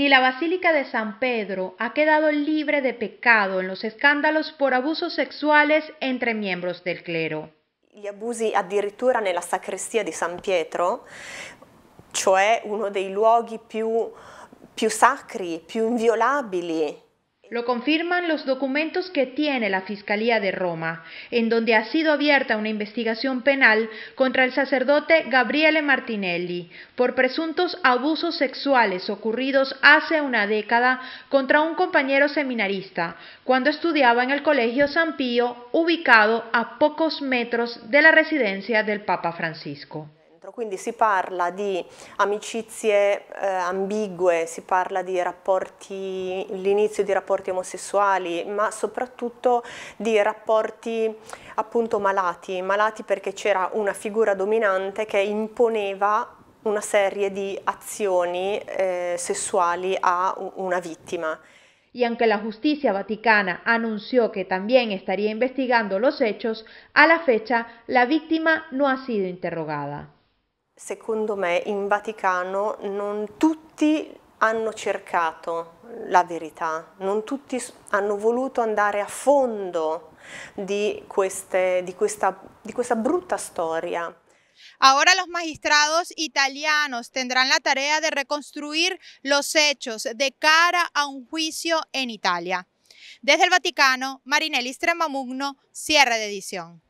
ni la Basílica de San Pedro ha quedado libre de pecado en los escándalos por abusos sexuales entre miembros del clero. Gli abusi addirittura nella sacrestia di San Pietro, cioè uno dei luoghi più, più sacri, più inviolabili lo confirman los documentos que tiene la Fiscalía de Roma, en donde ha sido abierta una investigación penal contra el sacerdote Gabriele Martinelli por presuntos abusos sexuales ocurridos hace una década contra un compañero seminarista cuando estudiaba en el Colegio San Pío, ubicado a pocos metros de la residencia del Papa Francisco. altro. Quindi si parla di amicizie eh, ambigue, si parla di rapporti, l'inizio di rapporti omosessuali, ma soprattutto di rapporti appunto malati, malati perché c'era una figura dominante che imponeva una serie di azioni eh, sessuali a una vittima. y aunque la justicia vaticana anunció que también estaría investigando los hechos, a la fecha la víctima no ha sido interrogada secondo me in Vaticano non tutti hanno cercato la verità, non tutti hanno voluto andare a fondo di, queste, di, questa, di questa brutta storia. Ahora los magistrados italianos tendrán la tarea de reconstruir los hechos de cara a un juicio en Italia. Desde el Vaticano, Marinelli Stremamugno, cierre de edición.